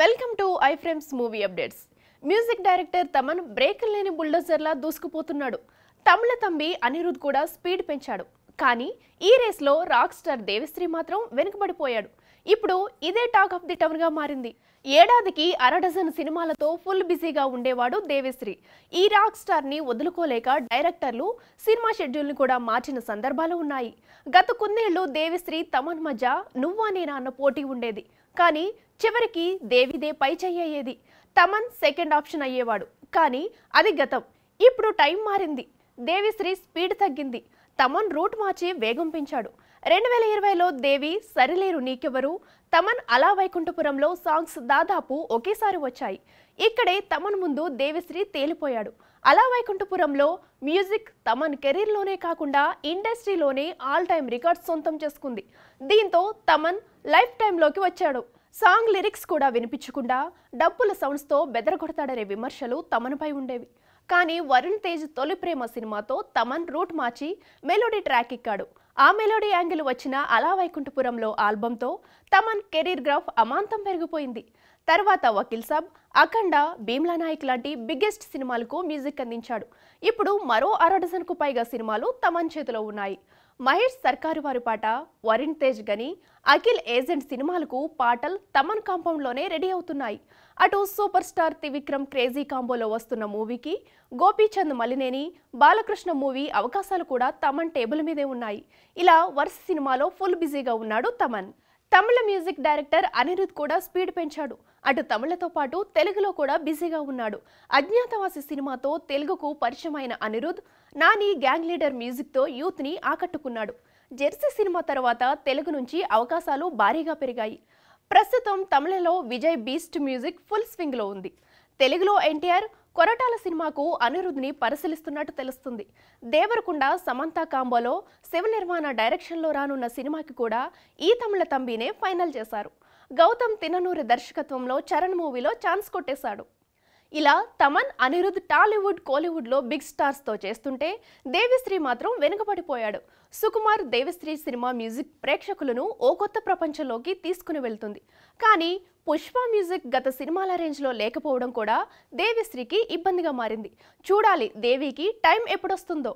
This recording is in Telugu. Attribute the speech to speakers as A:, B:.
A: welcome to I frames movie updates music director Thaman break లేని బుల్డోజర్లా దూసుకుపోతున్నాడు తమిళ తంబి అనిరుద్ కూడా స్పీడ్ పెంచాడు కానీ ఈ రేస్లో రాక్ స్టార్ దేవిశ్రీ మాత్రం వెనుకబడిపోయాడు ఇప్పుడు ఇదే టాక్ ఆఫ్ ది టౌన్గా మారింది ఏడాదికి అర డజన్ సినిమాలతో ఫుల్ బిజీగా ఉండేవాడు దేవిశ్రీ ఈ రాక్ స్టార్ని వదులుకోలేక డైరెక్టర్లు సినిమా షెడ్యూల్ని కూడా మార్చిన సందర్భాలు ఉన్నాయి గత కొన్నేళ్లు దేవిశ్రీ తమన్ మధ్య నువ్వా నేనా అన్న పోటీ ఉండేది కానీ చివరికి దేవిదే పై చెయ్యేది తమన్ సెకండ్ ఆప్షన్ అయ్యేవాడు కానీ అది గతం ఇప్పుడు టైం మారింది దేవిశ్రీ స్పీడ్ తగ్గింది తమన్ రూట్ మార్చి వేగం పెంచాడు రెండు వేల ఇరవైలో దేవి సరిలేరు నీకెవరు తమన్ అలా వైకుంఠపురంలో సాంగ్స్ దాదాపు ఒకేసారి వచ్చాయి ఇక్కడే తమన్ ముందు దేవిశ్రీ తేలిపోయాడు అలా వైకుంఠపురంలో మ్యూజిక్ తమన్ కెరీర్లోనే కాకుండా ఇండస్ట్రీలోనే ఆల్ టైమ్ రికార్డ్ సొంతం చేసుకుంది దీంతో తమన్ లైఫ్ టైంలోకి వచ్చాడు సాంగ్ లిరిక్స్ కూడా వినిపించకుండా డబ్బుల సౌండ్స్తో బెదరగొడతాడనే విమర్శలు తమన్పై ఉండేవి కానీ వరుణ్ తేజ్ తొలి ప్రేమ సినిమాతో తమన్ రూట్ మార్చి మెలోడీ ట్రాక్ ఎక్కాడు ఆ మెలోడీ యాంగిల్ వచ్చిన అలా వైకుంఠపురంలో ఆల్బంతో తమన్ కెరీర్ గ్రాఫ్ అమాంతం పెరిగిపోయింది తర్వాత వకీల్ సాబ్ అఖండ భీమ్లా నాయక్ లాంటి బిగ్గెస్ట్ సినిమాలకు మ్యూజిక్ అందించాడు ఇప్పుడు మరో అరడజన్కు పైగా సినిమాలు తమన్ చేతిలో ఉన్నాయి మహేష్ సర్కారు వారి పాట వరుణ్ తేజ్ గని అఖిల్ ఏజెంట్ సినిమాలకు పాటలు తమన్ కాంపౌండ్లోనే రెడీ అవుతున్నాయి అటు సూపర్ స్టార్ త్రివిక్రమ్ క్రేజీ కాంబోలో వస్తున్న మూవీకి గోపీచంద్ మలినేని బాలకృష్ణ మూవీ అవకాశాలు కూడా తమన్ టేబుల్ మీదే ఉన్నాయి ఇలా వరుస సినిమాలో ఫుల్ బిజీగా ఉన్నాడు తమన్ తమిళ మ్యూజిక్ డైరెక్టర్ అనిరుద్ కూడా స్పీడ్ పెంచాడు అటు తమిళతో పాటు తెలుగులో కూడా బిజీగా ఉన్నాడు అజ్ఞాతవాసి సినిమాతో తెలుగుకు పరిచయమైన అనిరుద్ నాని గ్యాంగ్ లీడర్ మ్యూజిక్తో యూత్ని ఆకట్టుకున్నాడు జెర్సీ సినిమా తర్వాత తెలుగు నుంచి అవకాశాలు భారీగా పెరిగాయి ప్రస్తుతం తమిళలో విజయ్ బీస్ట్ మ్యూజిక్ ఫుల్ స్వింగ్లో ఉంది తెలుగులో ఎన్టీఆర్ కొరటాల సినిమాకు అనిరుద్ని పరిశీలిస్తున్నట్టు తెలుస్తుంది దేవరకొండ సమంత కాంబోలో శివ నిర్మాణ డైరెక్షన్లో రానున్న సినిమాకి కూడా ఈ తమిళ తంబీనే ఫైనల్ చేశారు గౌతమ్ తిననూరి దర్శకత్వంలో చరణ్ మూవీలో ఛాన్స్ కొట్టేశాడు ఇలా తమన్ అనిరుద్ టాలీవుడ్ కోలీవుడ్లో బిగ్ స్టార్స్తో చేస్తుంటే దేవిశ్రీ మాత్రం వెనుకబడిపోయాడు సుకుమార్ దేవిశ్రీ సినిమా మ్యూజిక్ ప్రేక్షకులను ఓ కొత్త ప్రపంచంలోకి తీసుకుని వెళ్తుంది కానీ పుష్ప మ్యూజిక్ గత సినిమాల రేంజ్లో లేకపోవడం కూడా దేవిశ్రీకి ఇబ్బందిగా మారింది చూడాలి దేవికి టైం ఎప్పుడొస్తుందో